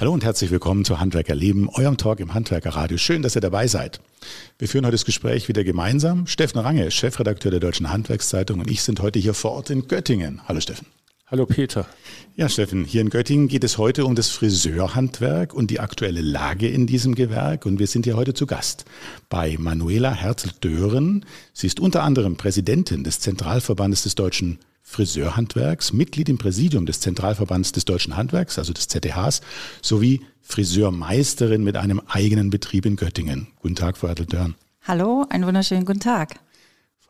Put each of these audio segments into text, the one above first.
Hallo und herzlich willkommen zu Handwerkerleben, eurem Talk im Handwerkerradio. Schön, dass ihr dabei seid. Wir führen heute das Gespräch wieder gemeinsam. Steffen Range, Chefredakteur der Deutschen Handwerkszeitung und ich sind heute hier vor Ort in Göttingen. Hallo Steffen. Hallo Peter. Ja, Steffen, hier in Göttingen geht es heute um das Friseurhandwerk und die aktuelle Lage in diesem Gewerk. Und wir sind hier heute zu Gast bei Manuela Herzl-Dören. Sie ist unter anderem Präsidentin des Zentralverbandes des deutschen Friseurhandwerks, Mitglied im Präsidium des Zentralverbands des deutschen Handwerks, also des ZDHs, sowie Friseurmeisterin mit einem eigenen Betrieb in Göttingen. Guten Tag, Frau Adeltörn. Hallo, einen wunderschönen guten Tag.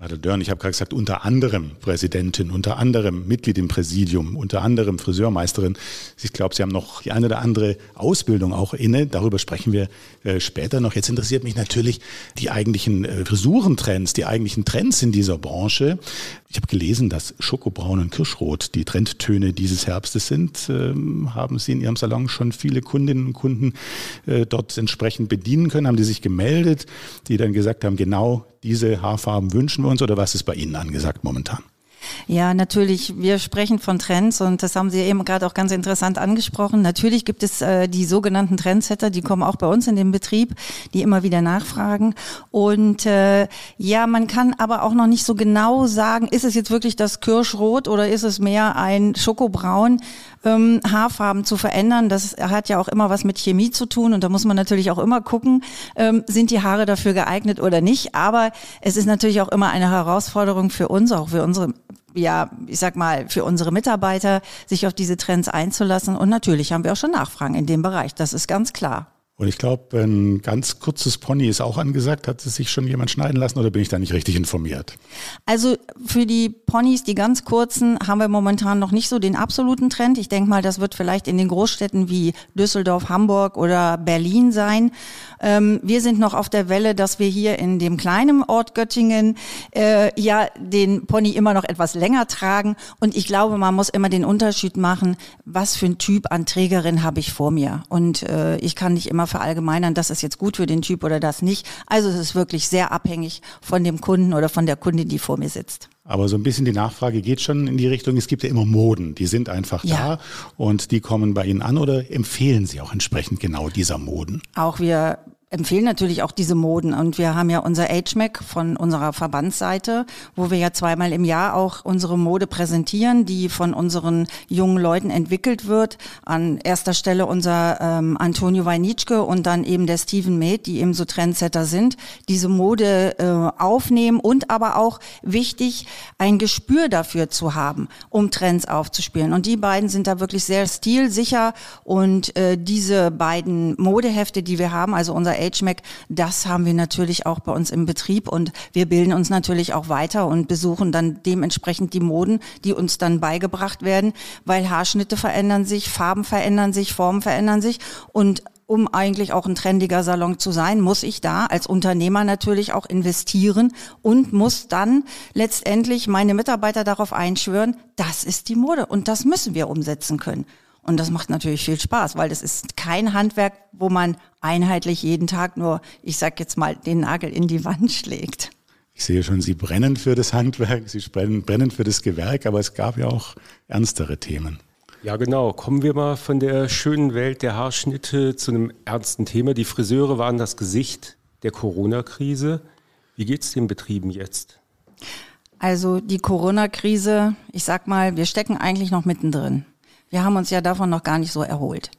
Walter Dörn, ich habe gerade gesagt, unter anderem Präsidentin, unter anderem Mitglied im Präsidium, unter anderem Friseurmeisterin. Ich glaube, Sie haben noch die eine oder andere Ausbildung auch inne. Darüber sprechen wir äh, später noch. Jetzt interessiert mich natürlich die eigentlichen äh, Frisurentrends, die eigentlichen Trends in dieser Branche. Ich habe gelesen, dass Schokobraun und Kirschrot die Trendtöne dieses Herbstes sind. Ähm, haben Sie in Ihrem Salon schon viele Kundinnen und Kunden äh, dort entsprechend bedienen können? Haben die sich gemeldet, die dann gesagt haben, genau diese Haarfarben wünschen wir uns oder was ist bei Ihnen angesagt momentan? Ja, natürlich. Wir sprechen von Trends und das haben Sie eben gerade auch ganz interessant angesprochen. Natürlich gibt es äh, die sogenannten Trendsetter, die kommen auch bei uns in den Betrieb, die immer wieder nachfragen. Und äh, ja, man kann aber auch noch nicht so genau sagen, ist es jetzt wirklich das Kirschrot oder ist es mehr ein Schokobraun? ähm, Haarfarben zu verändern. Das hat ja auch immer was mit Chemie zu tun und da muss man natürlich auch immer gucken, ähm, sind die Haare dafür geeignet oder nicht. Aber es ist natürlich auch immer eine Herausforderung für uns, auch für unsere ja, ich sag mal, für unsere Mitarbeiter, sich auf diese Trends einzulassen. Und natürlich haben wir auch schon Nachfragen in dem Bereich. Das ist ganz klar. Und ich glaube, ein ganz kurzes Pony ist auch angesagt. Hat es sich schon jemand schneiden lassen oder bin ich da nicht richtig informiert? Also für die Ponys, die ganz kurzen, haben wir momentan noch nicht so den absoluten Trend. Ich denke mal, das wird vielleicht in den Großstädten wie Düsseldorf, Hamburg oder Berlin sein. Ähm, wir sind noch auf der Welle, dass wir hier in dem kleinen Ort Göttingen äh, ja den Pony immer noch etwas länger tragen. Und ich glaube, man muss immer den Unterschied machen, was für ein Typ an Trägerin habe ich vor mir. Und äh, ich kann nicht immer verallgemeinern, das ist jetzt gut für den Typ oder das nicht. Also es ist wirklich sehr abhängig von dem Kunden oder von der Kundin, die vor mir sitzt. Aber so ein bisschen die Nachfrage geht schon in die Richtung, es gibt ja immer Moden, die sind einfach ja. da und die kommen bei Ihnen an oder empfehlen Sie auch entsprechend genau dieser Moden? Auch wir empfehlen natürlich auch diese Moden und wir haben ja unser HMAC von unserer Verbandsseite, wo wir ja zweimal im Jahr auch unsere Mode präsentieren, die von unseren jungen Leuten entwickelt wird. An erster Stelle unser ähm, Antonio Weinitschke und dann eben der Steven Maid, die eben so Trendsetter sind, diese Mode äh, aufnehmen und aber auch wichtig, ein Gespür dafür zu haben, um Trends aufzuspielen. Und die beiden sind da wirklich sehr stilsicher und äh, diese beiden Modehefte, die wir haben, also unser HMAC, das haben wir natürlich auch bei uns im Betrieb und wir bilden uns natürlich auch weiter und besuchen dann dementsprechend die Moden, die uns dann beigebracht werden, weil Haarschnitte verändern sich, Farben verändern sich, Formen verändern sich und um eigentlich auch ein trendiger Salon zu sein, muss ich da als Unternehmer natürlich auch investieren und muss dann letztendlich meine Mitarbeiter darauf einschwören, das ist die Mode und das müssen wir umsetzen können. Und das macht natürlich viel Spaß, weil das ist kein Handwerk, wo man einheitlich jeden Tag nur, ich sag jetzt mal, den Nagel in die Wand schlägt. Ich sehe schon, Sie brennen für das Handwerk, Sie brennen für das Gewerk, aber es gab ja auch ernstere Themen. Ja, genau. Kommen wir mal von der schönen Welt der Haarschnitte zu einem ernsten Thema. Die Friseure waren das Gesicht der Corona-Krise. Wie geht es den Betrieben jetzt? Also die Corona-Krise, ich sag mal, wir stecken eigentlich noch mittendrin. Wir haben uns ja davon noch gar nicht so erholt.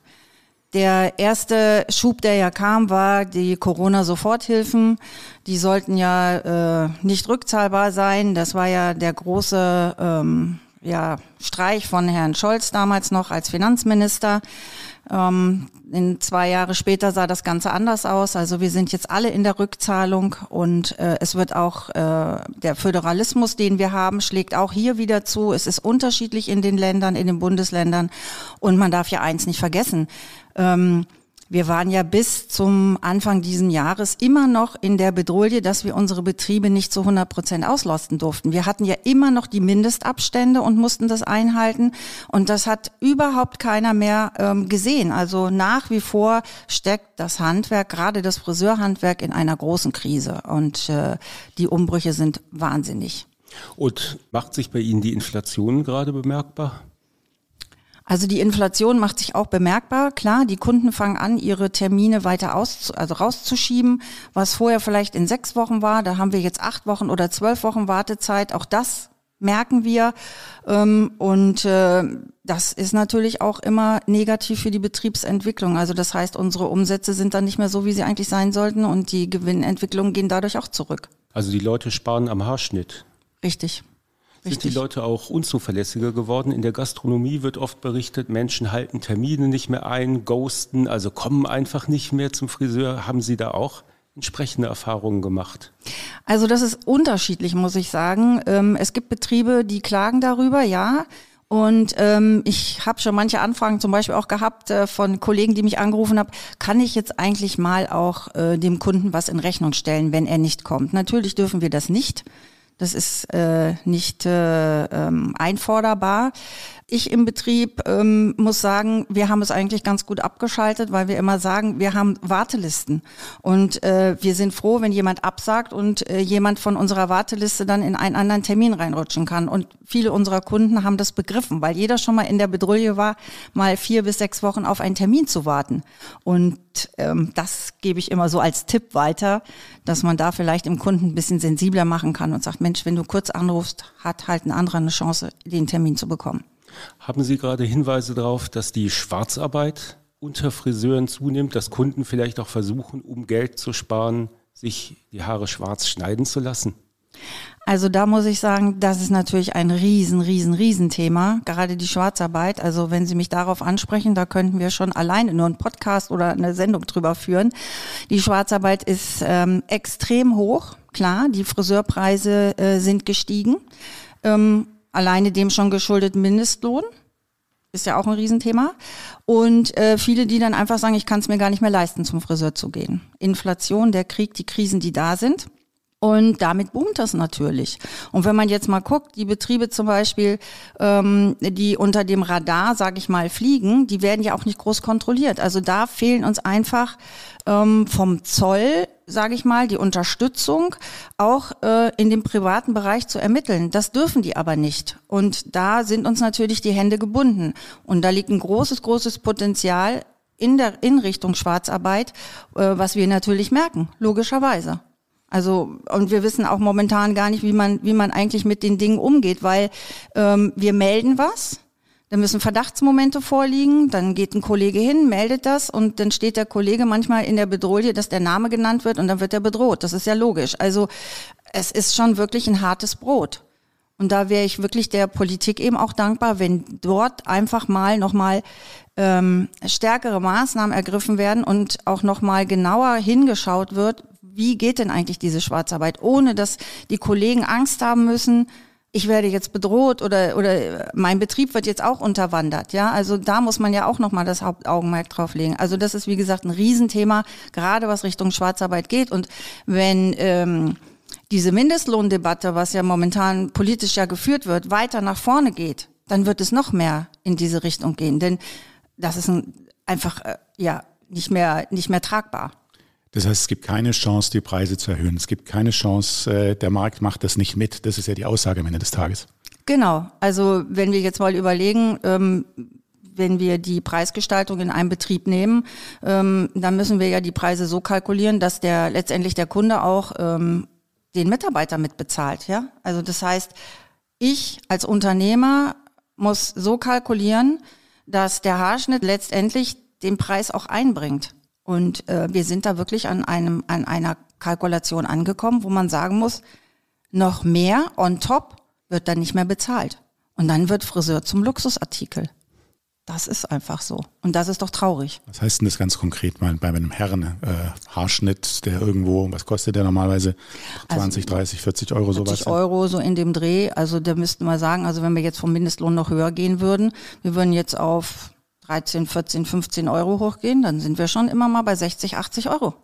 Der erste Schub, der ja kam, war die Corona-Soforthilfen. Die sollten ja äh, nicht rückzahlbar sein. Das war ja der große ähm, ja, Streich von Herrn Scholz damals noch als Finanzminister. Ähm, in zwei Jahre später sah das Ganze anders aus. Also wir sind jetzt alle in der Rückzahlung und äh, es wird auch äh, der Föderalismus, den wir haben, schlägt auch hier wieder zu. Es ist unterschiedlich in den Ländern, in den Bundesländern und man darf ja eins nicht vergessen. Ähm, wir waren ja bis zum Anfang diesen Jahres immer noch in der Bedrohung, dass wir unsere Betriebe nicht zu 100 Prozent auslosten durften. Wir hatten ja immer noch die Mindestabstände und mussten das einhalten. Und das hat überhaupt keiner mehr ähm, gesehen. Also nach wie vor steckt das Handwerk, gerade das Friseurhandwerk, in einer großen Krise. Und äh, die Umbrüche sind wahnsinnig. Und macht sich bei Ihnen die Inflation gerade bemerkbar? Also die Inflation macht sich auch bemerkbar. Klar, die Kunden fangen an, ihre Termine weiter aus, also rauszuschieben. Was vorher vielleicht in sechs Wochen war, da haben wir jetzt acht Wochen oder zwölf Wochen Wartezeit. Auch das merken wir. Ähm, und äh, das ist natürlich auch immer negativ für die Betriebsentwicklung. Also das heißt, unsere Umsätze sind dann nicht mehr so, wie sie eigentlich sein sollten und die Gewinnentwicklungen gehen dadurch auch zurück. Also die Leute sparen am Haarschnitt. Richtig. Richtig. sind die Leute auch unzuverlässiger geworden. In der Gastronomie wird oft berichtet, Menschen halten Termine nicht mehr ein, ghosten, also kommen einfach nicht mehr zum Friseur. Haben Sie da auch entsprechende Erfahrungen gemacht? Also das ist unterschiedlich, muss ich sagen. Ähm, es gibt Betriebe, die klagen darüber, ja. Und ähm, ich habe schon manche Anfragen zum Beispiel auch gehabt äh, von Kollegen, die mich angerufen haben, kann ich jetzt eigentlich mal auch äh, dem Kunden was in Rechnung stellen, wenn er nicht kommt? Natürlich dürfen wir das nicht. Das ist äh, nicht äh, ähm, einforderbar ich im Betrieb ähm, muss sagen, wir haben es eigentlich ganz gut abgeschaltet, weil wir immer sagen, wir haben Wartelisten. Und äh, wir sind froh, wenn jemand absagt und äh, jemand von unserer Warteliste dann in einen anderen Termin reinrutschen kann. Und viele unserer Kunden haben das begriffen, weil jeder schon mal in der Bedrulle war, mal vier bis sechs Wochen auf einen Termin zu warten. Und ähm, das gebe ich immer so als Tipp weiter, dass man da vielleicht im Kunden ein bisschen sensibler machen kann und sagt, Mensch, wenn du kurz anrufst, hat halt ein anderer eine Chance, den Termin zu bekommen. Haben Sie gerade Hinweise darauf, dass die Schwarzarbeit unter Friseuren zunimmt, dass Kunden vielleicht auch versuchen, um Geld zu sparen, sich die Haare schwarz schneiden zu lassen? Also da muss ich sagen, das ist natürlich ein riesen, riesen, riesen Thema, gerade die Schwarzarbeit. Also wenn Sie mich darauf ansprechen, da könnten wir schon alleine nur einen Podcast oder eine Sendung drüber führen. Die Schwarzarbeit ist ähm, extrem hoch, klar, die Friseurpreise äh, sind gestiegen. Ähm, Alleine dem schon geschuldet Mindestlohn ist ja auch ein Riesenthema. Und äh, viele, die dann einfach sagen, ich kann es mir gar nicht mehr leisten, zum Friseur zu gehen. Inflation, der Krieg, die Krisen, die da sind. Und damit boomt das natürlich. Und wenn man jetzt mal guckt, die Betriebe zum Beispiel, ähm, die unter dem Radar, sage ich mal, fliegen, die werden ja auch nicht groß kontrolliert. Also da fehlen uns einfach ähm, vom Zoll, sage ich mal, die Unterstützung, auch äh, in dem privaten Bereich zu ermitteln. Das dürfen die aber nicht. Und da sind uns natürlich die Hände gebunden. Und da liegt ein großes, großes Potenzial in der in Richtung Schwarzarbeit, äh, was wir natürlich merken, logischerweise. Also und wir wissen auch momentan gar nicht, wie man wie man eigentlich mit den Dingen umgeht, weil ähm, wir melden was, dann müssen Verdachtsmomente vorliegen, dann geht ein Kollege hin, meldet das und dann steht der Kollege manchmal in der Bedrohung, dass der Name genannt wird und dann wird er bedroht. Das ist ja logisch. Also es ist schon wirklich ein hartes Brot. Und da wäre ich wirklich der Politik eben auch dankbar, wenn dort einfach mal nochmal ähm, stärkere Maßnahmen ergriffen werden und auch nochmal genauer hingeschaut wird, wie geht denn eigentlich diese Schwarzarbeit, ohne dass die Kollegen Angst haben müssen, ich werde jetzt bedroht oder, oder mein Betrieb wird jetzt auch unterwandert. Ja, also da muss man ja auch nochmal das Hauptaugenmerk drauf legen. Also das ist, wie gesagt, ein Riesenthema, gerade was Richtung Schwarzarbeit geht. Und wenn, ähm, diese Mindestlohndebatte, was ja momentan politisch ja geführt wird, weiter nach vorne geht, dann wird es noch mehr in diese Richtung gehen. Denn das ist ein, einfach, äh, ja, nicht mehr, nicht mehr tragbar. Das heißt, es gibt keine Chance, die Preise zu erhöhen. Es gibt keine Chance, äh, der Markt macht das nicht mit. Das ist ja die Aussage am Ende des Tages. Genau. Also wenn wir jetzt mal überlegen, ähm, wenn wir die Preisgestaltung in einem Betrieb nehmen, ähm, dann müssen wir ja die Preise so kalkulieren, dass der letztendlich der Kunde auch ähm, den Mitarbeiter mitbezahlt. Ja? Also das heißt, ich als Unternehmer muss so kalkulieren, dass der Haarschnitt letztendlich den Preis auch einbringt. Und äh, wir sind da wirklich an einem, an einer Kalkulation angekommen, wo man sagen muss, noch mehr on top wird dann nicht mehr bezahlt. Und dann wird Friseur zum Luxusartikel. Das ist einfach so. Und das ist doch traurig. Was heißt denn das ganz konkret mal bei einem Herren-Haarschnitt, äh, der irgendwo, was kostet der normalerweise? 20, also, 30, 40 Euro sowas? 40 Euro so in dem Dreh. Also da müssten wir sagen, also wenn wir jetzt vom Mindestlohn noch höher gehen würden, wir würden jetzt auf 13, 14, 15 Euro hochgehen, dann sind wir schon immer mal bei 60, 80 Euro.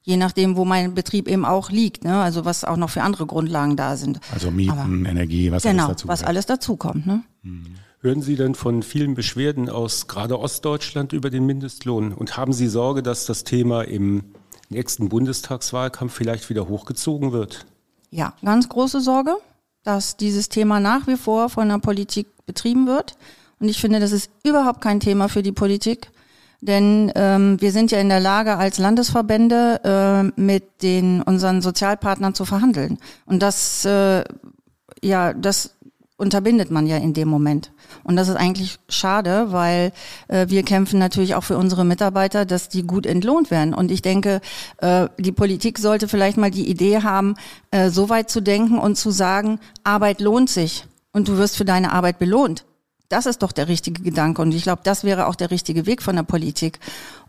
Je nachdem, wo mein Betrieb eben auch liegt, ne? also was auch noch für andere Grundlagen da sind. Also Mieten, Aber Energie, was genau, alles dazu was gehört. alles dazu kommt. Ne? Mhm. Hören Sie denn von vielen Beschwerden aus gerade Ostdeutschland über den Mindestlohn? Und haben Sie Sorge, dass das Thema im nächsten Bundestagswahlkampf vielleicht wieder hochgezogen wird? Ja, ganz große Sorge, dass dieses Thema nach wie vor von der Politik betrieben wird. Und ich finde, das ist überhaupt kein Thema für die Politik. Denn ähm, wir sind ja in der Lage, als Landesverbände äh, mit den unseren Sozialpartnern zu verhandeln. Und das, äh, ja, das unterbindet man ja in dem Moment. Und das ist eigentlich schade, weil äh, wir kämpfen natürlich auch für unsere Mitarbeiter, dass die gut entlohnt werden. Und ich denke, äh, die Politik sollte vielleicht mal die Idee haben, äh, so weit zu denken und zu sagen, Arbeit lohnt sich und du wirst für deine Arbeit belohnt. Das ist doch der richtige Gedanke. Und ich glaube, das wäre auch der richtige Weg von der Politik.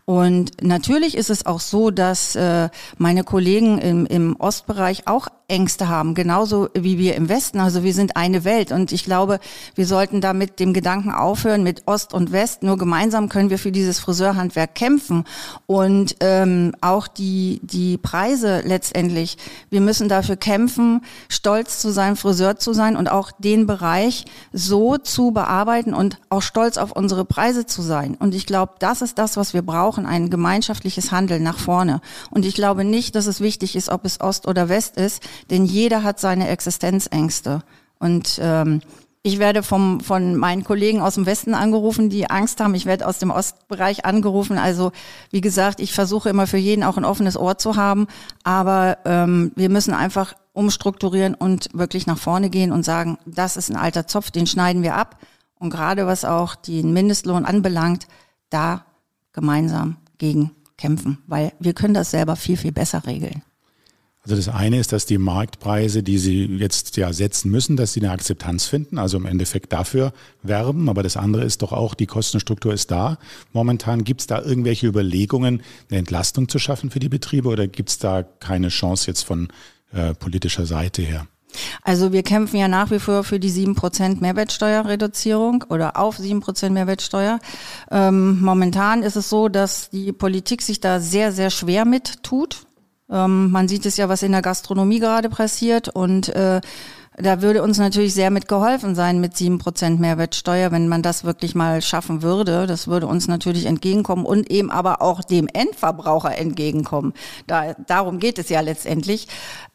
Und natürlich ist es auch so, dass äh, meine Kollegen im, im Ostbereich auch Ängste haben, genauso wie wir im Westen. Also wir sind eine Welt und ich glaube, wir sollten da mit dem Gedanken aufhören, mit Ost und West. Nur gemeinsam können wir für dieses Friseurhandwerk kämpfen und ähm, auch die, die Preise letztendlich. Wir müssen dafür kämpfen, stolz zu sein, Friseur zu sein und auch den Bereich so zu bearbeiten und auch stolz auf unsere Preise zu sein. Und ich glaube, das ist das, was wir brauchen brauchen ein gemeinschaftliches Handeln nach vorne. Und ich glaube nicht, dass es wichtig ist, ob es Ost oder West ist, denn jeder hat seine Existenzängste. Und ähm, ich werde vom, von meinen Kollegen aus dem Westen angerufen, die Angst haben. Ich werde aus dem Ostbereich angerufen. Also wie gesagt, ich versuche immer für jeden auch ein offenes Ohr zu haben. Aber ähm, wir müssen einfach umstrukturieren und wirklich nach vorne gehen und sagen, das ist ein alter Zopf, den schneiden wir ab. Und gerade was auch den Mindestlohn anbelangt, da gemeinsam gegen kämpfen, weil wir können das selber viel, viel besser regeln. Also das eine ist, dass die Marktpreise, die Sie jetzt ja setzen müssen, dass sie eine Akzeptanz finden, also im Endeffekt dafür werben. Aber das andere ist doch auch, die Kostenstruktur ist da. Momentan gibt es da irgendwelche Überlegungen, eine Entlastung zu schaffen für die Betriebe oder gibt es da keine Chance jetzt von äh, politischer Seite her? Also wir kämpfen ja nach wie vor für die 7% Mehrwertsteuerreduzierung oder auf 7% Mehrwertsteuer. Ähm, momentan ist es so, dass die Politik sich da sehr, sehr schwer mit tut. Ähm, man sieht es ja, was in der Gastronomie gerade passiert und äh, da würde uns natürlich sehr mit geholfen sein mit sieben Prozent Mehrwertsteuer, wenn man das wirklich mal schaffen würde. Das würde uns natürlich entgegenkommen und eben aber auch dem Endverbraucher entgegenkommen. Da, darum geht es ja letztendlich.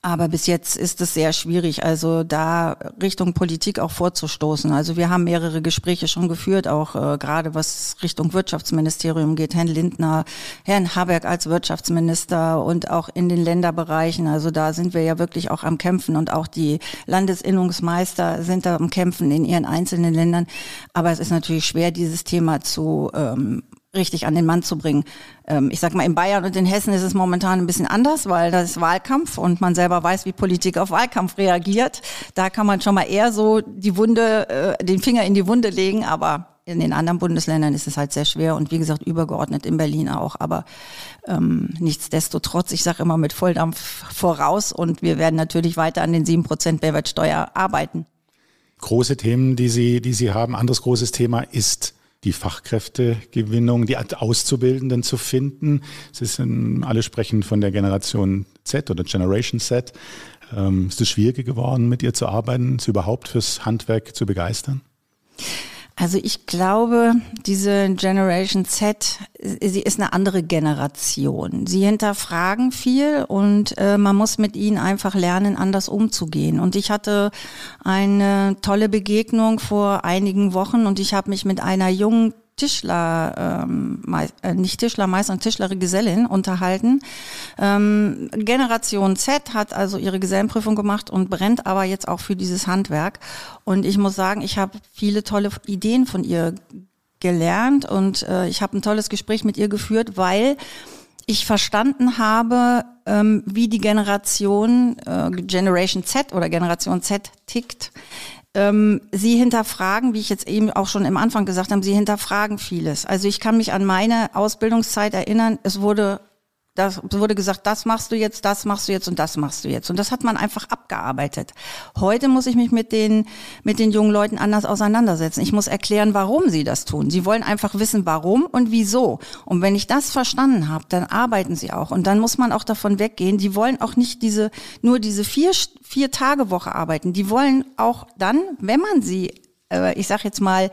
Aber bis jetzt ist es sehr schwierig, also da Richtung Politik auch vorzustoßen. Also wir haben mehrere Gespräche schon geführt, auch äh, gerade was Richtung Wirtschaftsministerium geht. Herrn Lindner, Herrn Habeck als Wirtschaftsminister und auch in den Länderbereichen. Also da sind wir ja wirklich auch am Kämpfen und auch die Landes Landesinnungsmeister sind da am Kämpfen in ihren einzelnen Ländern. Aber es ist natürlich schwer, dieses Thema zu ähm, richtig an den Mann zu bringen. Ähm, ich sag mal, in Bayern und in Hessen ist es momentan ein bisschen anders, weil das ist Wahlkampf und man selber weiß, wie Politik auf Wahlkampf reagiert. Da kann man schon mal eher so die Wunde, äh, den Finger in die Wunde legen, aber in den anderen Bundesländern ist es halt sehr schwer und wie gesagt übergeordnet in Berlin auch. Aber ähm, nichtsdestotrotz, ich sage immer mit Volldampf voraus und wir werden natürlich weiter an den 7% Mehrwertsteuer arbeiten. Große Themen, die Sie, die Sie haben. Anderes großes Thema ist die Fachkräftegewinnung, die Auszubildenden zu finden. Es ist in, alle sprechen von der Generation Z oder Generation Z. Ähm, ist es schwieriger geworden, mit ihr zu arbeiten, sie überhaupt fürs Handwerk zu begeistern? Also ich glaube, diese Generation Z, sie ist eine andere Generation. Sie hinterfragen viel und äh, man muss mit ihnen einfach lernen, anders umzugehen. Und ich hatte eine tolle Begegnung vor einigen Wochen und ich habe mich mit einer jungen Tischler, ähm, äh, nicht Tischlermeister, sondern Tischlergesellin unterhalten. Ähm, Generation Z hat also ihre Gesellenprüfung gemacht und brennt aber jetzt auch für dieses Handwerk. Und ich muss sagen, ich habe viele tolle Ideen von ihr gelernt und äh, ich habe ein tolles Gespräch mit ihr geführt, weil ich verstanden habe, ähm, wie die Generation äh, Generation Z oder Generation Z tickt, ähm, sie hinterfragen, wie ich jetzt eben auch schon am Anfang gesagt habe, sie hinterfragen vieles. Also ich kann mich an meine Ausbildungszeit erinnern, es wurde das wurde gesagt, das machst du jetzt, das machst du jetzt und das machst du jetzt. Und das hat man einfach abgearbeitet. Heute muss ich mich mit den, mit den jungen Leuten anders auseinandersetzen. Ich muss erklären, warum sie das tun. Sie wollen einfach wissen, warum und wieso. Und wenn ich das verstanden habe, dann arbeiten sie auch. Und dann muss man auch davon weggehen. Die wollen auch nicht diese, nur diese vier, vier Tage Woche arbeiten. Die wollen auch dann, wenn man sie, äh, ich sag jetzt mal,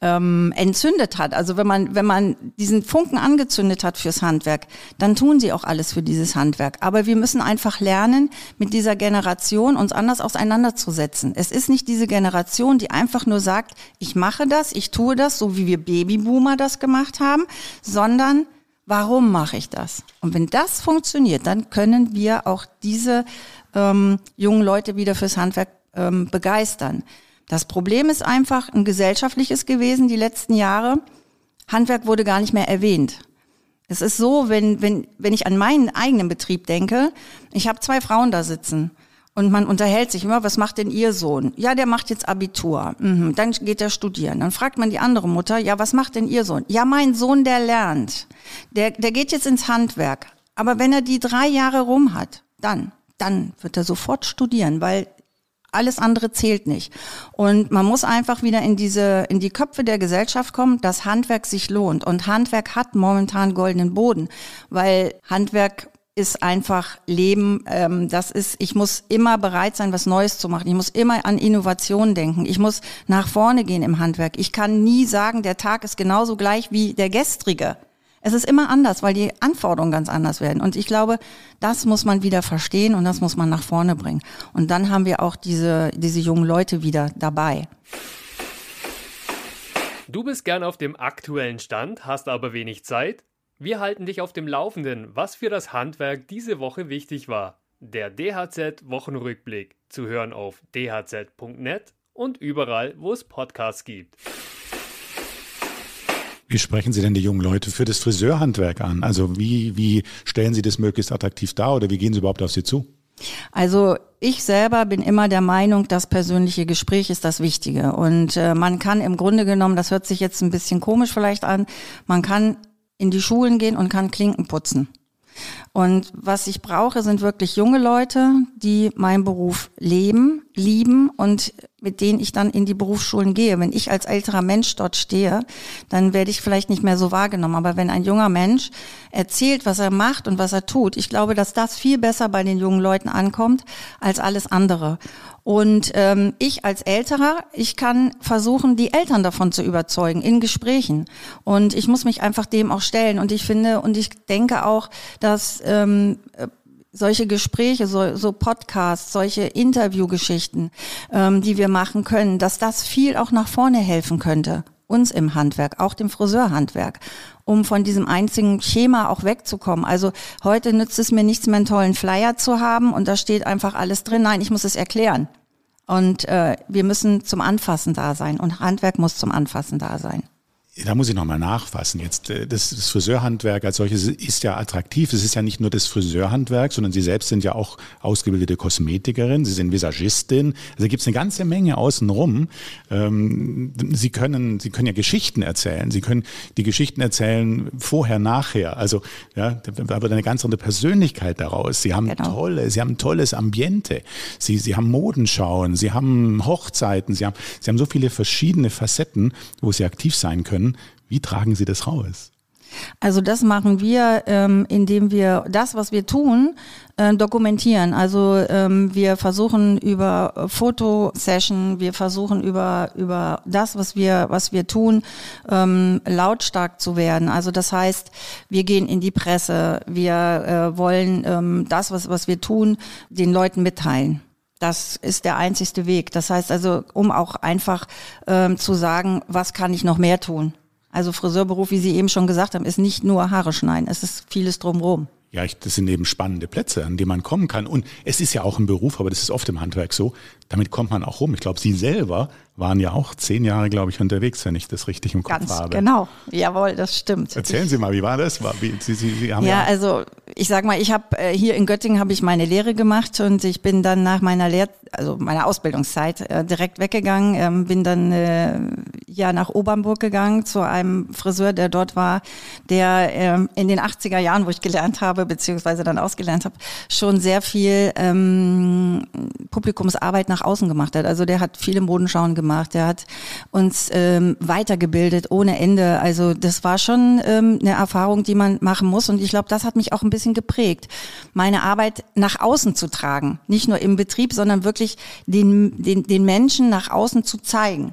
ähm, entzündet hat. Also wenn man, wenn man diesen Funken angezündet hat fürs Handwerk, dann tun sie auch alles für dieses Handwerk. Aber wir müssen einfach lernen, mit dieser Generation uns anders auseinanderzusetzen. Es ist nicht diese Generation, die einfach nur sagt, ich mache das, ich tue das, so wie wir Babyboomer das gemacht haben, sondern warum mache ich das? Und wenn das funktioniert, dann können wir auch diese ähm, jungen Leute wieder fürs Handwerk ähm, begeistern. Das Problem ist einfach ein gesellschaftliches gewesen die letzten Jahre. Handwerk wurde gar nicht mehr erwähnt. Es ist so, wenn, wenn, wenn ich an meinen eigenen Betrieb denke, ich habe zwei Frauen da sitzen und man unterhält sich immer, was macht denn ihr Sohn? Ja, der macht jetzt Abitur. Mhm, dann geht er studieren. Dann fragt man die andere Mutter, ja, was macht denn ihr Sohn? Ja, mein Sohn, der lernt. Der, der geht jetzt ins Handwerk. Aber wenn er die drei Jahre rum hat, dann, dann wird er sofort studieren, weil alles andere zählt nicht. Und man muss einfach wieder in diese, in die Köpfe der Gesellschaft kommen, dass Handwerk sich lohnt. Und Handwerk hat momentan goldenen Boden, weil Handwerk ist einfach Leben. Ähm, das ist, ich muss immer bereit sein, was Neues zu machen. Ich muss immer an Innovationen denken. Ich muss nach vorne gehen im Handwerk. Ich kann nie sagen, der Tag ist genauso gleich wie der gestrige. Es ist immer anders, weil die Anforderungen ganz anders werden. Und ich glaube, das muss man wieder verstehen und das muss man nach vorne bringen. Und dann haben wir auch diese, diese jungen Leute wieder dabei. Du bist gern auf dem aktuellen Stand, hast aber wenig Zeit. Wir halten dich auf dem Laufenden, was für das Handwerk diese Woche wichtig war. Der DHZ-Wochenrückblick zu hören auf dhz.net und überall, wo es Podcasts gibt. Wie sprechen Sie denn die jungen Leute für das Friseurhandwerk an? Also wie, wie stellen Sie das möglichst attraktiv dar oder wie gehen Sie überhaupt auf Sie zu? Also ich selber bin immer der Meinung, das persönliche Gespräch ist das Wichtige. Und äh, man kann im Grunde genommen, das hört sich jetzt ein bisschen komisch vielleicht an, man kann in die Schulen gehen und kann Klinken putzen. Und was ich brauche, sind wirklich junge Leute, die meinen Beruf leben, lieben und mit denen ich dann in die Berufsschulen gehe. Wenn ich als älterer Mensch dort stehe, dann werde ich vielleicht nicht mehr so wahrgenommen. Aber wenn ein junger Mensch erzählt, was er macht und was er tut, ich glaube, dass das viel besser bei den jungen Leuten ankommt als alles andere. Und ähm, ich als Älterer, ich kann versuchen, die Eltern davon zu überzeugen in Gesprächen. Und ich muss mich einfach dem auch stellen. Und ich finde und ich denke auch, dass ähm, solche Gespräche, so, so Podcasts, solche Interviewgeschichten, ähm, die wir machen können, dass das viel auch nach vorne helfen könnte uns im Handwerk, auch dem Friseurhandwerk, um von diesem einzigen Schema auch wegzukommen. Also heute nützt es mir nichts mehr, einen tollen Flyer zu haben und da steht einfach alles drin. Nein, ich muss es erklären. Und äh, wir müssen zum Anfassen da sein und Handwerk muss zum Anfassen da sein da muss ich nochmal nachfassen. Jetzt, äh, das, das, Friseurhandwerk als solches ist ja attraktiv. Es ist ja nicht nur das Friseurhandwerk, sondern Sie selbst sind ja auch ausgebildete Kosmetikerin, Sie sind Visagistin. Also gibt es eine ganze Menge außenrum. Ähm, Sie können, Sie können ja Geschichten erzählen. Sie können die Geschichten erzählen vorher, nachher. Also ja, da wird eine ganz andere Persönlichkeit daraus. Sie haben genau. tolle, Sie haben tolles Ambiente. Sie, Sie haben Modenschauen. Sie haben Hochzeiten. Sie haben, Sie haben so viele verschiedene Facetten, wo Sie aktiv sein können werden. Wie tragen Sie das raus? Also das machen wir, ähm, indem wir das, was wir tun, äh, dokumentieren. Also ähm, wir versuchen über Fotosession, wir versuchen über über das, was wir was wir tun, ähm, lautstark zu werden. Also das heißt, wir gehen in die Presse, wir äh, wollen das, was was wir tun, den Leuten mitteilen. Das ist der einzigste Weg. Das heißt also, um auch einfach ähm, zu sagen, was kann ich noch mehr tun? Also Friseurberuf, wie Sie eben schon gesagt haben, ist nicht nur Haare schneiden, es ist vieles drumherum. Ja, ich, das sind eben spannende Plätze, an die man kommen kann. Und es ist ja auch ein Beruf, aber das ist oft im Handwerk so. Damit kommt man auch rum. Ich glaube, Sie selber waren ja auch zehn Jahre, glaube ich, unterwegs, wenn ich das richtig im Kopf Ganz habe. Genau, jawohl, das stimmt. Erzählen Sie mal, wie war das? Sie, Sie, Sie haben ja, ja, also ich sage mal, ich habe äh, hier in Göttingen habe ich meine Lehre gemacht und ich bin dann nach meiner Lehr also meiner Ausbildungszeit äh, direkt weggegangen, ähm, bin dann äh, ja nach Obernburg gegangen zu einem Friseur, der dort war, der ähm, in den 80er Jahren, wo ich gelernt habe, beziehungsweise dann ausgelernt habe, schon sehr viel ähm, Publikumsarbeit nach außen gemacht hat. Also der hat viele Modenschauen gemacht gemacht, der hat uns ähm, weitergebildet ohne Ende. Also das war schon ähm, eine Erfahrung, die man machen muss und ich glaube, das hat mich auch ein bisschen geprägt, meine Arbeit nach außen zu tragen, nicht nur im Betrieb, sondern wirklich den, den, den Menschen nach außen zu zeigen.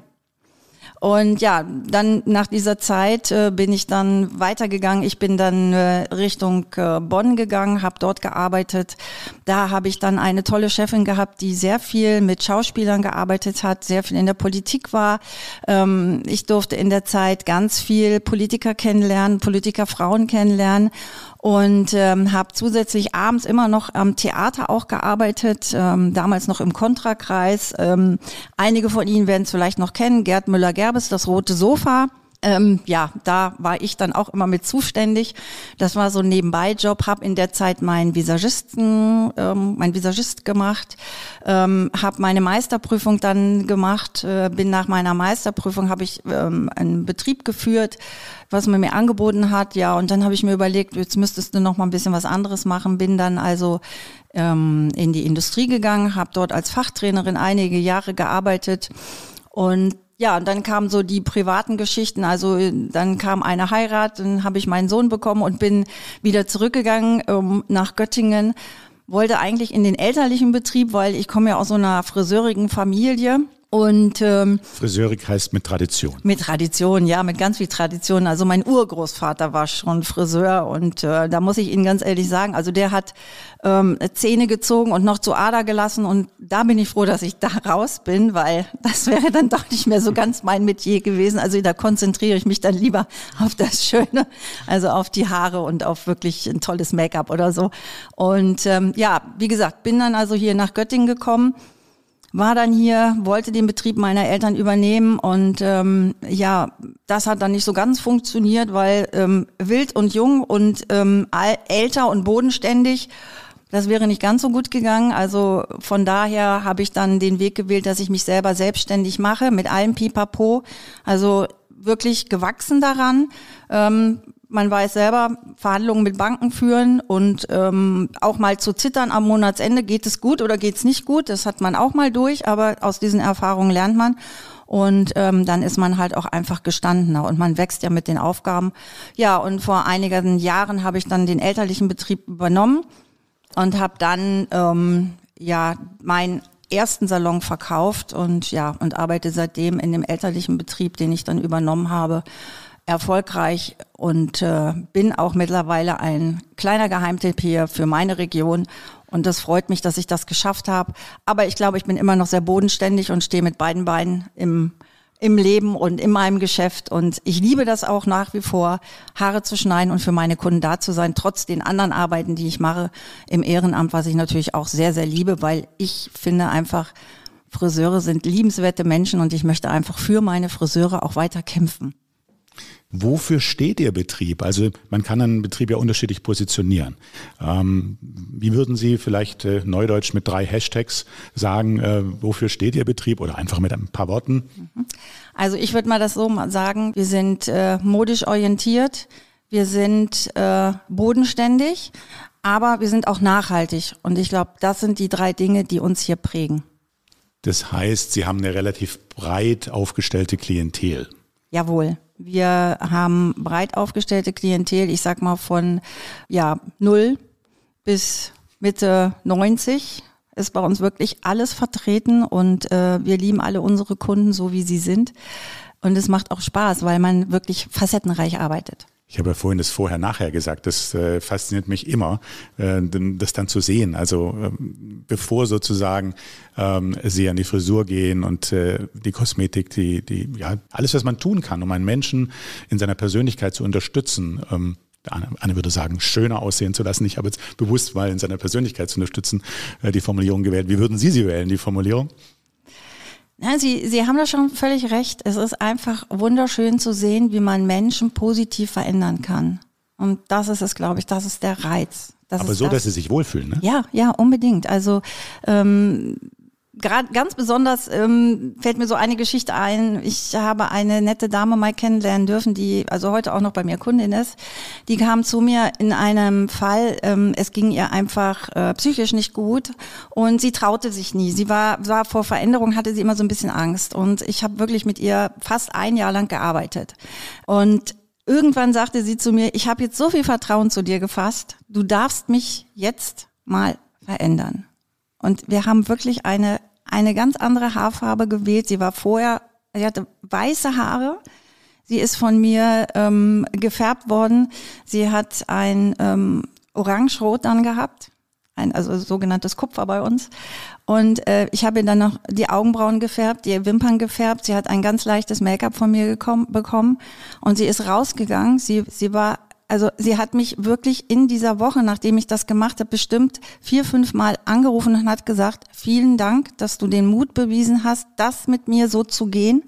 Und ja, dann nach dieser Zeit äh, bin ich dann weitergegangen. Ich bin dann äh, Richtung äh, Bonn gegangen, habe dort gearbeitet. Da habe ich dann eine tolle Chefin gehabt, die sehr viel mit Schauspielern gearbeitet hat, sehr viel in der Politik war. Ähm, ich durfte in der Zeit ganz viel Politiker kennenlernen, Politikerfrauen kennenlernen und ähm, habe zusätzlich abends immer noch am Theater auch gearbeitet, ähm, damals noch im Kontrakreis. Ähm, einige von Ihnen werden es vielleicht noch kennen, Gerd Müller-Gerbes, das rote Sofa. Ähm, ja, da war ich dann auch immer mit zuständig. Das war so ein Nebenbei-Job. habe in der Zeit meinen Visagisten, ähm, mein Visagist gemacht, ähm, habe meine Meisterprüfung dann gemacht, äh, bin nach meiner Meisterprüfung, habe ich ähm, einen Betrieb geführt, was man mir angeboten hat, ja, und dann habe ich mir überlegt, jetzt müsstest du noch mal ein bisschen was anderes machen, bin dann also ähm, in die Industrie gegangen, habe dort als Fachtrainerin einige Jahre gearbeitet und ja, und dann kamen so die privaten Geschichten. Also äh, dann kam eine Heirat, dann habe ich meinen Sohn bekommen und bin wieder zurückgegangen ähm, nach Göttingen. Wollte eigentlich in den elterlichen Betrieb, weil ich komme ja aus so einer friseurigen Familie. Und ähm, Friseurik heißt mit Tradition. Mit Tradition, ja, mit ganz viel Tradition. Also mein Urgroßvater war schon Friseur und äh, da muss ich Ihnen ganz ehrlich sagen, also der hat ähm, Zähne gezogen und noch zu Ader gelassen und da bin ich froh, dass ich da raus bin, weil das wäre dann doch nicht mehr so ganz mein Metier gewesen. Also da konzentriere ich mich dann lieber auf das Schöne, also auf die Haare und auf wirklich ein tolles Make-up oder so. Und ähm, ja, wie gesagt, bin dann also hier nach Göttingen gekommen war dann hier, wollte den Betrieb meiner Eltern übernehmen und ähm, ja, das hat dann nicht so ganz funktioniert, weil ähm, wild und jung und ähm, älter und bodenständig, das wäre nicht ganz so gut gegangen. Also von daher habe ich dann den Weg gewählt, dass ich mich selber selbstständig mache mit allem Pipapo. Also wirklich gewachsen daran. Ähm, man weiß selber, Verhandlungen mit Banken führen und ähm, auch mal zu zittern am Monatsende, geht es gut oder geht es nicht gut, das hat man auch mal durch, aber aus diesen Erfahrungen lernt man. Und ähm, dann ist man halt auch einfach gestandener und man wächst ja mit den Aufgaben. Ja, und vor einigen Jahren habe ich dann den elterlichen Betrieb übernommen und habe dann ähm, ja meinen ersten Salon verkauft und ja und arbeite seitdem in dem elterlichen Betrieb, den ich dann übernommen habe, erfolgreich und äh, bin auch mittlerweile ein kleiner Geheimtipp hier für meine Region. Und das freut mich, dass ich das geschafft habe. Aber ich glaube, ich bin immer noch sehr bodenständig und stehe mit beiden Beinen im, im Leben und in meinem Geschäft. Und ich liebe das auch nach wie vor, Haare zu schneiden und für meine Kunden da zu sein, trotz den anderen Arbeiten, die ich mache im Ehrenamt, was ich natürlich auch sehr, sehr liebe, weil ich finde einfach, Friseure sind liebenswerte Menschen und ich möchte einfach für meine Friseure auch weiter kämpfen wofür steht Ihr Betrieb? Also man kann einen Betrieb ja unterschiedlich positionieren. Ähm, wie würden Sie vielleicht äh, neudeutsch mit drei Hashtags sagen, äh, wofür steht Ihr Betrieb oder einfach mit ein paar Worten? Mhm. Also ich würde mal das so sagen, wir sind äh, modisch orientiert, wir sind äh, bodenständig, aber wir sind auch nachhaltig. Und ich glaube, das sind die drei Dinge, die uns hier prägen. Das heißt, Sie haben eine relativ breit aufgestellte Klientel. Jawohl. Wir haben breit aufgestellte Klientel, ich sag mal von ja, 0 bis Mitte 90 ist bei uns wirklich alles vertreten und äh, wir lieben alle unsere Kunden so, wie sie sind. Und es macht auch Spaß, weil man wirklich facettenreich arbeitet. Ich habe ja vorhin das Vorher-Nachher gesagt. Das äh, fasziniert mich immer, äh, das dann zu sehen. Also ähm, bevor sozusagen ähm, sie an die Frisur gehen und äh, die Kosmetik, die, die, ja, alles, was man tun kann, um einen Menschen in seiner Persönlichkeit zu unterstützen. Ähm, Anne, würde sagen, schöner aussehen zu lassen. Ich habe jetzt bewusst mal in seiner Persönlichkeit zu unterstützen äh, die Formulierung gewählt. Wie würden Sie sie wählen, die Formulierung? Ja, ne, Sie, Sie haben da schon völlig recht. Es ist einfach wunderschön zu sehen, wie man Menschen positiv verändern kann. Und das ist es, glaube ich, das ist der Reiz. Das Aber so, das. dass sie sich wohlfühlen, ne? Ja, ja, unbedingt. Also ähm, gerade ganz besonders ähm, fällt mir so eine Geschichte ein. Ich habe eine nette Dame mal kennenlernen dürfen, die also heute auch noch bei mir Kundin ist. Die kam zu mir in einem Fall. Ähm, es ging ihr einfach äh, psychisch nicht gut und sie traute sich nie. Sie war, war vor Veränderung hatte sie immer so ein bisschen Angst und ich habe wirklich mit ihr fast ein Jahr lang gearbeitet und Irgendwann sagte sie zu mir, ich habe jetzt so viel Vertrauen zu dir gefasst, du darfst mich jetzt mal verändern. Und wir haben wirklich eine, eine ganz andere Haarfarbe gewählt. Sie war vorher, sie hatte weiße Haare. Sie ist von mir ähm, gefärbt worden. Sie hat ein ähm, Orange-Rot dann gehabt. ein also sogenanntes Kupfer bei uns. Und äh, ich habe ihr dann noch die Augenbrauen gefärbt, die Wimpern gefärbt. Sie hat ein ganz leichtes Make-up von mir gekommen, bekommen und sie ist rausgegangen. Sie, sie war also sie hat mich wirklich in dieser Woche, nachdem ich das gemacht habe, bestimmt vier, fünf Mal angerufen und hat gesagt, vielen Dank, dass du den Mut bewiesen hast, das mit mir so zu gehen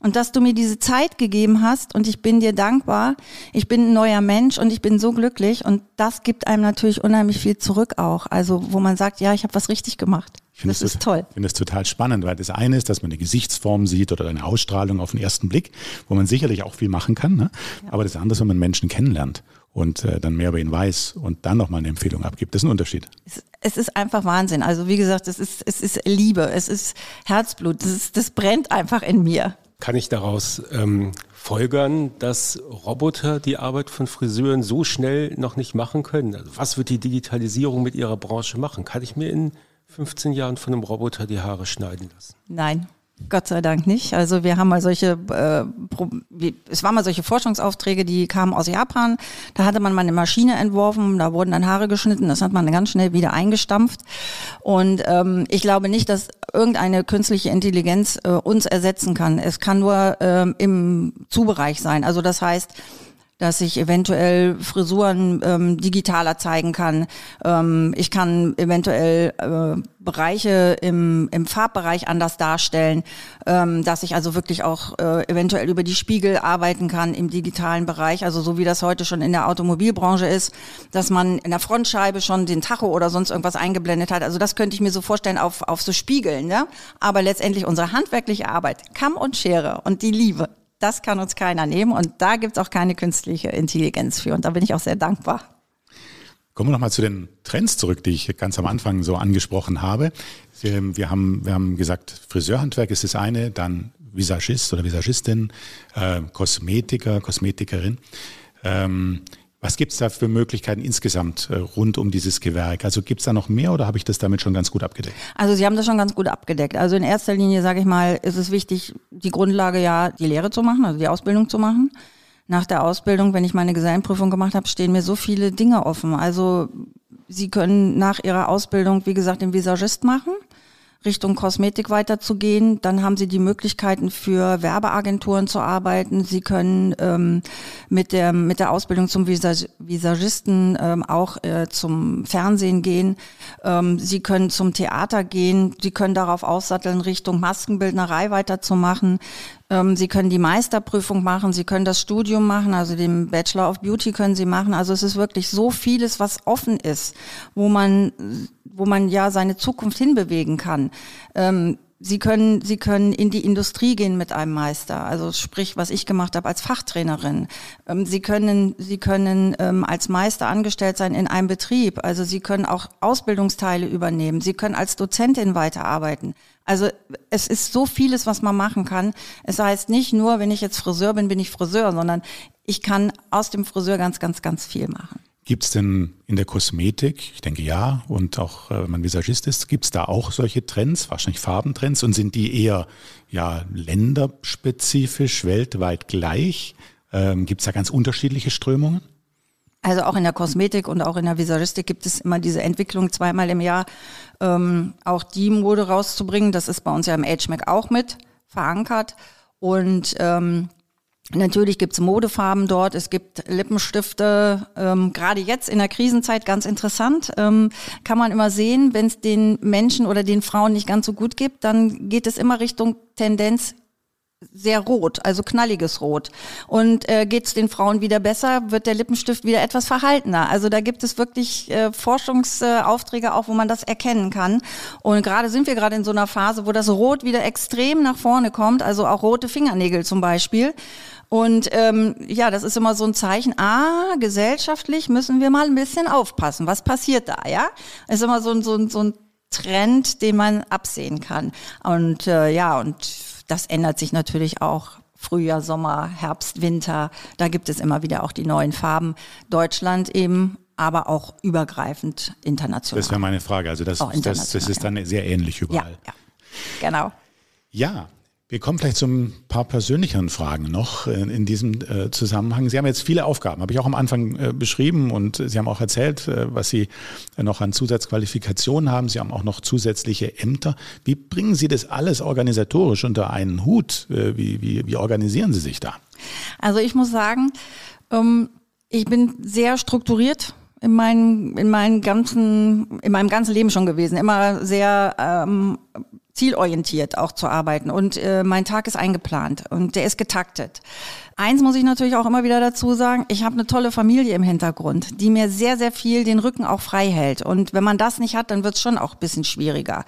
und dass du mir diese Zeit gegeben hast und ich bin dir dankbar. Ich bin ein neuer Mensch und ich bin so glücklich und das gibt einem natürlich unheimlich viel zurück auch. Also wo man sagt, ja, ich habe was richtig gemacht. Ich das, das ist toll. Ich finde das total spannend, weil das eine ist, dass man eine Gesichtsform sieht oder eine Ausstrahlung auf den ersten Blick, wo man sicherlich auch viel machen kann. Ne? Ja. Aber das andere ist, wenn man Menschen kennenlernt und äh, dann mehr über ihn weiß und dann nochmal eine Empfehlung abgibt. Das ist ein Unterschied. Es, es, ist einfach Wahnsinn. Also wie gesagt, es ist, es ist Liebe, es ist Herzblut, es, ist, das brennt einfach in mir. Kann ich daraus ähm, folgern, dass Roboter die Arbeit von Friseuren so schnell noch nicht machen können? Also was wird die Digitalisierung mit ihrer Branche machen? Kann ich mir in 15 Jahren von einem Roboter die Haare schneiden lassen? Nein. Gott sei Dank nicht. Also wir haben mal solche, äh, es waren mal solche Forschungsaufträge, die kamen aus Japan. Da hatte man mal eine Maschine entworfen, da wurden dann Haare geschnitten, das hat man ganz schnell wieder eingestampft. Und ähm, ich glaube nicht, dass irgendeine künstliche Intelligenz äh, uns ersetzen kann. Es kann nur äh, im Zubereich sein. Also das heißt, dass ich eventuell Frisuren ähm, digitaler zeigen kann. Ähm, ich kann eventuell äh, Bereiche im, im Farbbereich anders darstellen, ähm, dass ich also wirklich auch äh, eventuell über die Spiegel arbeiten kann im digitalen Bereich. Also so wie das heute schon in der Automobilbranche ist, dass man in der Frontscheibe schon den Tacho oder sonst irgendwas eingeblendet hat. Also das könnte ich mir so vorstellen auf, auf so Spiegeln. Ja? Ne? Aber letztendlich unsere handwerkliche Arbeit, Kamm und Schere und die Liebe, das kann uns keiner nehmen und da gibt es auch keine künstliche Intelligenz für. Und da bin ich auch sehr dankbar. Kommen wir nochmal zu den Trends zurück, die ich ganz am Anfang so angesprochen habe. Ähm, wir haben, wir haben gesagt, Friseurhandwerk ist das eine, dann Visagist oder Visagistin, äh, Kosmetiker, Kosmetikerin. Ähm, was gibt es da für Möglichkeiten insgesamt äh, rund um dieses Gewerk? Also gibt es da noch mehr oder habe ich das damit schon ganz gut abgedeckt? Also Sie haben das schon ganz gut abgedeckt. Also in erster Linie, sage ich mal, ist es wichtig, die Grundlage ja, die Lehre zu machen, also die Ausbildung zu machen. Nach der Ausbildung, wenn ich meine Gesellenprüfung gemacht habe, stehen mir so viele Dinge offen. Also Sie können nach Ihrer Ausbildung, wie gesagt, den Visagist machen. Richtung Kosmetik weiterzugehen. Dann haben Sie die Möglichkeiten für Werbeagenturen zu arbeiten. Sie können ähm, mit, der, mit der Ausbildung zum Visag Visagisten ähm, auch äh, zum Fernsehen gehen. Ähm, Sie können zum Theater gehen. Sie können darauf aussatteln, Richtung Maskenbildnerei weiterzumachen. Ähm, sie können die Meisterprüfung machen, Sie können das Studium machen, also den Bachelor of Beauty können Sie machen. Also es ist wirklich so vieles, was offen ist, wo man, wo man ja seine Zukunft hinbewegen kann. Ähm, Sie können, Sie können in die Industrie gehen mit einem Meister, also sprich, was ich gemacht habe als Fachtrainerin. Ähm, Sie können, Sie können ähm, als Meister angestellt sein in einem Betrieb. Also Sie können auch Ausbildungsteile übernehmen. Sie können als Dozentin weiterarbeiten. Also es ist so vieles, was man machen kann. Es heißt nicht nur, wenn ich jetzt Friseur bin, bin ich Friseur, sondern ich kann aus dem Friseur ganz, ganz, ganz viel machen. Gibt es denn in der Kosmetik, ich denke ja, und auch äh, wenn man Visagist ist, gibt es da auch solche Trends, wahrscheinlich Farbentrends und sind die eher ja, länderspezifisch, weltweit gleich? Ähm, gibt es da ganz unterschiedliche Strömungen? Also auch in der Kosmetik und auch in der Visagistik gibt es immer diese Entwicklung, zweimal im Jahr ähm, auch die Mode rauszubringen. Das ist bei uns ja im Age Mac auch mit verankert. Und ähm, Natürlich gibt's Modefarben dort, es gibt Lippenstifte. Ähm, Gerade jetzt in der Krisenzeit ganz interessant. Ähm, kann man immer sehen, wenn es den Menschen oder den Frauen nicht ganz so gut gibt, dann geht es immer Richtung Tendenz sehr rot, also knalliges Rot. Und äh, geht es den Frauen wieder besser, wird der Lippenstift wieder etwas verhaltener. Also da gibt es wirklich äh, Forschungsaufträge auch, wo man das erkennen kann. Und gerade sind wir gerade in so einer Phase, wo das Rot wieder extrem nach vorne kommt, also auch rote Fingernägel zum Beispiel. Und ähm, ja, das ist immer so ein Zeichen, ah, gesellschaftlich müssen wir mal ein bisschen aufpassen. Was passiert da, ja? Ist immer so ein, so ein, so ein Trend, den man absehen kann. Und äh, ja, und das ändert sich natürlich auch Frühjahr, Sommer, Herbst, Winter. Da gibt es immer wieder auch die neuen Farben. Deutschland eben, aber auch übergreifend international. Das wäre meine Frage. Also das, das, das, ist dann sehr ähnlich überall. Ja, ja. genau. Ja, wir kommen vielleicht zu ein paar persönlicheren Fragen noch in, diesem äh, Zusammenhang. Sie haben jetzt viele Aufgaben, habe ich auch am Anfang äh, beschrieben und Sie haben auch erzählt, äh, was Sie noch an Zusatzqualifikationen haben. Sie haben auch noch zusätzliche Ämter. Wie bringen Sie das alles organisatorisch unter einen Hut? Wie, wie, wie organisieren Sie sich da? Also ich muss sagen, ähm, ich bin sehr strukturiert in meinem, in meinem ganzen, in meinem ganzen Leben schon gewesen. Immer sehr ähm, zielorientiert auch zu arbeiten. Und äh, mein Tag ist eingeplant und der ist getaktet. Eins muss ich natürlich auch immer wieder dazu sagen, ich habe eine tolle Familie im Hintergrund, die mir sehr, sehr viel den Rücken auch frei hält. Und wenn man das nicht hat, dann wird es schon auch bisschen schwieriger.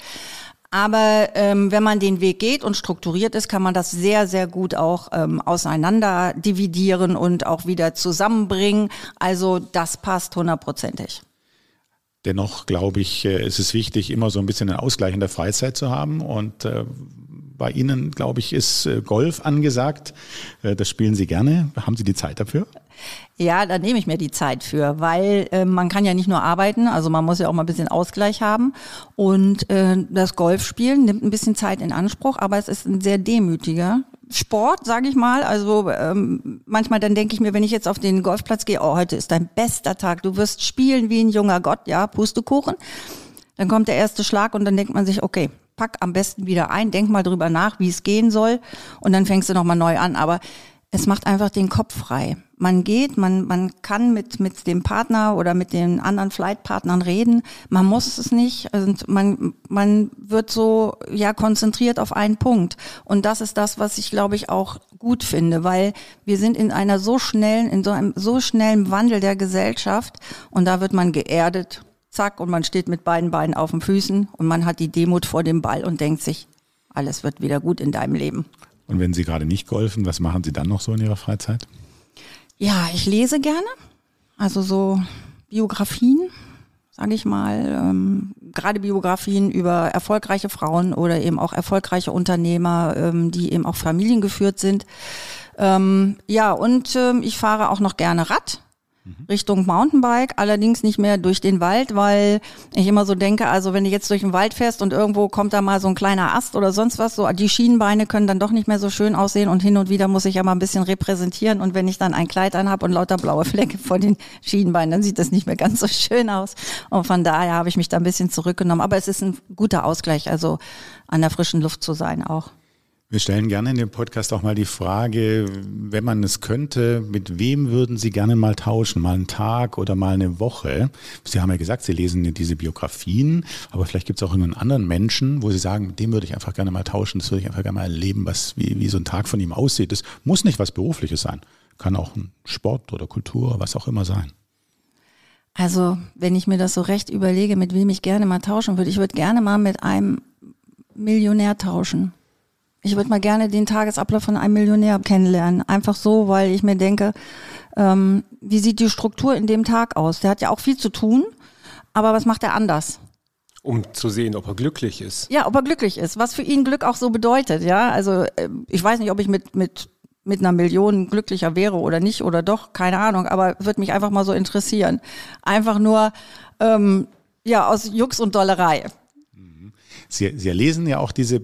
Aber ähm, wenn man den Weg geht und strukturiert ist, kann man das sehr, sehr gut auch ähm, auseinander dividieren und auch wieder zusammenbringen. Also das passt hundertprozentig. Dennoch glaube ich, äh, ist es wichtig, immer so ein bisschen einen Ausgleich in der Freizeit zu haben. Und äh, bei Ihnen, glaube ich, ist äh, Golf angesagt. Äh, das spielen Sie gerne. Haben Sie die Zeit dafür? Ja, da nehme ich mir die Zeit für, weil äh, man kann ja nicht nur arbeiten, also man muss ja auch mal ein bisschen Ausgleich haben. Und äh, das Golfspielen nimmt ein bisschen Zeit in Anspruch, aber es ist ein sehr demütiger Sport, sage ich mal. Also ähm, manchmal dann denke ich mir, wenn ich jetzt auf den Golfplatz gehe, oh, heute ist dein bester Tag, du wirst spielen wie ein junger Gott, ja, Pustekuchen. Dann kommt der erste Schlag und dann denkt man sich, okay, pack am besten wieder ein, denk mal drüber nach, wie es gehen soll und dann fängst du nochmal neu an. Aber es macht einfach den Kopf frei. Man geht, man, man kann mit, mit dem Partner oder mit den anderen Flightpartnern reden. Man muss es nicht. Und man, man wird so, ja, konzentriert auf einen Punkt. Und das ist das, was ich glaube ich auch gut finde, weil wir sind in einer so schnellen, in so einem so schnellen Wandel der Gesellschaft. Und da wird man geerdet. Zack. Und man steht mit beiden Beinen auf den Füßen und man hat die Demut vor dem Ball und denkt sich, alles wird wieder gut in deinem Leben. Und wenn Sie gerade nicht golfen, was machen Sie dann noch so in Ihrer Freizeit? Ja, ich lese gerne. Also so Biografien, sage ich mal, ähm, gerade Biografien über erfolgreiche Frauen oder eben auch erfolgreiche Unternehmer, ähm, die eben auch familiengeführt sind. Ähm, ja, und ähm, ich fahre auch noch gerne Rad. Mhm. Richtung Mountainbike, allerdings nicht mehr durch den Wald, weil ich immer so denke, also wenn du jetzt durch den Wald fährst und irgendwo kommt da mal so ein kleiner Ast oder sonst was, so die Schienenbeine können dann doch nicht mehr so schön aussehen und hin und wieder muss ich ja mal ein bisschen repräsentieren und wenn ich dann ein Kleid anhabe und lauter blaue Flecke vor den Schienenbeinen, dann sieht das nicht mehr ganz so schön aus und von daher habe ich mich da ein bisschen zurückgenommen, aber es ist ein guter Ausgleich, also an der frischen Luft zu sein auch. Wir stellen gerne in dem Podcast auch mal die Frage, wenn man es könnte, mit wem würden Sie gerne mal tauschen? Mal einen Tag oder mal eine Woche? Sie haben ja gesagt, Sie lesen diese Biografien, aber vielleicht gibt es auch irgendeinen anderen Menschen, wo Sie sagen, mit dem würde ich einfach gerne mal tauschen, das würde ich einfach gerne mal erleben, was, wie, wie so ein Tag von ihm aussieht. Das muss nicht was Berufliches sein. Kann auch ein Sport oder Kultur, was auch immer sein. Also, wenn ich mir das so recht überlege, mit wem ich gerne mal tauschen würde, ich würde gerne mal mit einem Millionär tauschen ich würde mal gerne den Tagesablauf von einem Millionär kennenlernen. Einfach so, weil ich mir denke, ähm, wie sieht die Struktur in dem Tag aus? Der hat ja auch viel zu tun, aber was macht er anders? Um zu sehen, ob er glücklich ist. Ja, ob er glücklich ist, was für ihn Glück auch so bedeutet, ja. Also ähm, ich weiß nicht, ob ich mit, mit, mit einer Million glücklicher wäre oder nicht oder doch, keine Ahnung, aber würde mich einfach mal so interessieren. Einfach nur ähm, ja aus Jux und Dollerei. Mhm. Sie, Sie lesen ja auch diese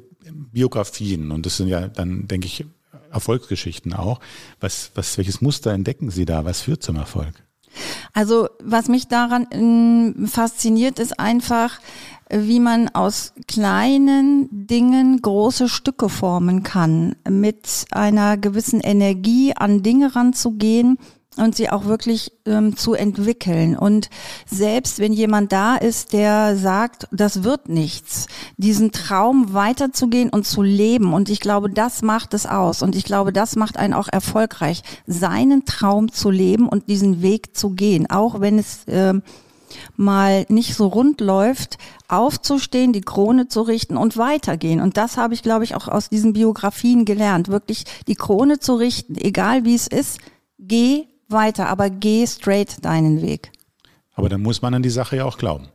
Biografien, und das sind ja dann, denke ich, Erfolgsgeschichten auch. Was, was, welches Muster entdecken Sie da? Was führt zum Erfolg? Also, was mich daran mm, fasziniert, ist einfach, wie man aus kleinen Dingen große Stücke formen kann, mit einer gewissen Energie an Dinge ranzugehen, und sie auch wirklich ähm, zu entwickeln. Und selbst wenn jemand da ist, der sagt, das wird nichts, diesen Traum weiterzugehen und zu leben. Und ich glaube, das macht es aus. Und ich glaube, das macht einen auch erfolgreich, seinen Traum zu leben und diesen Weg zu gehen, auch wenn es... Ähm, mal nicht so rund läuft, aufzustehen, die Krone zu richten und weitergehen. Und das habe ich, glaube ich, auch aus diesen Biografien gelernt. Wirklich die Krone zu richten, egal wie es ist, geh weiter, aber geh straight deinen Weg. Aber dann muss man an die Sache ja auch glauben.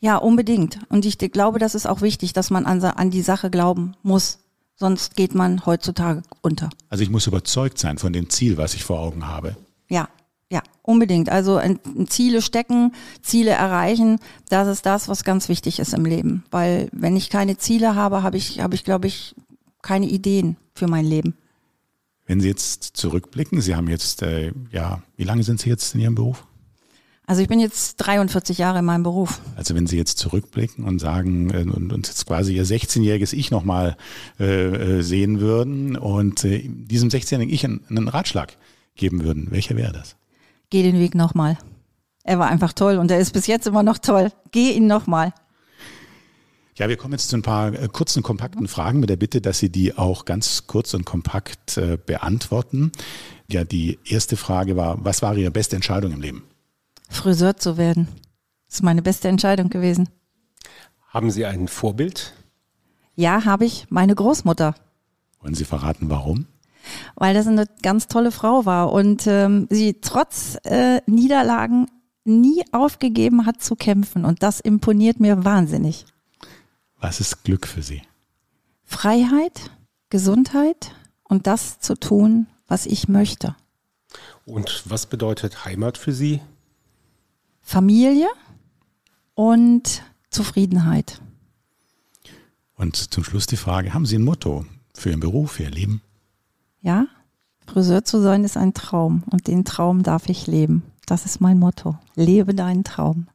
Ja, unbedingt. Und ich glaube, das ist auch wichtig, dass man an, an die Sache glauben muss. Sonst geht man heutzutage unter. Also ich muss überzeugt sein von dem Ziel, was ich vor Augen habe. Ja, ja, unbedingt. Also in, in Ziele stecken, Ziele erreichen, das ist das, was ganz wichtig ist im Leben. Weil wenn ich keine Ziele habe, habe ich, habe ich, glaube ich, keine Ideen für mein Leben. Wenn Sie jetzt zurückblicken, Sie haben jetzt, äh, ja, wie lange sind Sie jetzt in Ihrem Beruf? Also ich bin jetzt 43 Jahre in meinem Beruf. Also wenn Sie jetzt zurückblicken und sagen äh, und jetzt quasi Ihr 16-jähriges Ich nochmal äh, äh, sehen würden und äh, diesem 16-jährigen Ich einen, einen, Ratschlag geben würden, welcher wäre das? Geh den Weg nochmal. Er war einfach toll und er ist bis jetzt immer noch toll. Geh ihn nochmal. Ja, wir kommen jetzt zu ein paar äh, kurzen, kompakten Fragen mit der Bitte, dass Sie die auch ganz kurz und kompakt äh, beantworten. Ja, die erste Frage war, was war Ihre beste Entscheidung im Leben? Friseur zu werden. Das ist meine beste Entscheidung gewesen. Haben Sie ein Vorbild? Ja, habe ich. Meine Großmutter. Wollen Sie verraten, warum? Weil das eine ganz tolle Frau war und ähm, sie trotz äh, Niederlagen nie aufgegeben hat zu kämpfen. Und das imponiert mir wahnsinnig. Was ist Glück für Sie? Freiheit, Gesundheit und das zu tun, was ich möchte. Und was bedeutet Heimat für Sie? Familie und Zufriedenheit. Und zum Schluss die Frage, haben Sie ein Motto für Ihren Beruf, für Ihr Leben? Ja, Friseur zu sein ist ein Traum und den Traum darf ich leben. Das ist mein Motto. Lebe deinen Traum.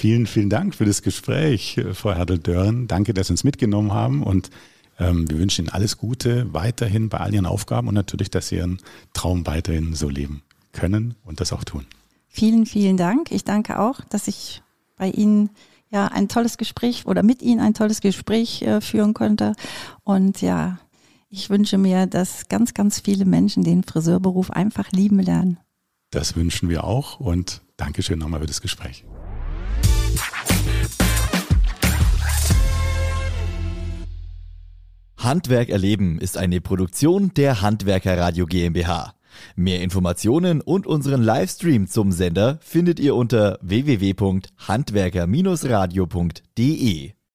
Vielen, vielen Dank für das Gespräch, äh, Frau Hertel-Dörren. Danke, dass Sie uns mitgenommen haben und ähm, wir wünschen Ihnen alles Gute weiterhin bei all Ihren Aufgaben und natürlich, dass Sie Ihren Traum weiterhin so leben können und das auch tun. Vielen, vielen Dank. Ich danke auch, dass ich bei Ihnen ja ein tolles Gespräch oder mit Ihnen ein tolles Gespräch äh, führen konnte. Und ja, ich wünsche mir, dass ganz, ganz viele Menschen den Friseurberuf einfach lieben lernen. Das wünschen wir auch und Dankeschön nochmal für das Gespräch. Handwerk erleben ist eine Produktion der Handwerker Radio GmbH. Mehr Informationen und unseren Livestream zum Sender findet ihr unter www.handwerker-radio.de.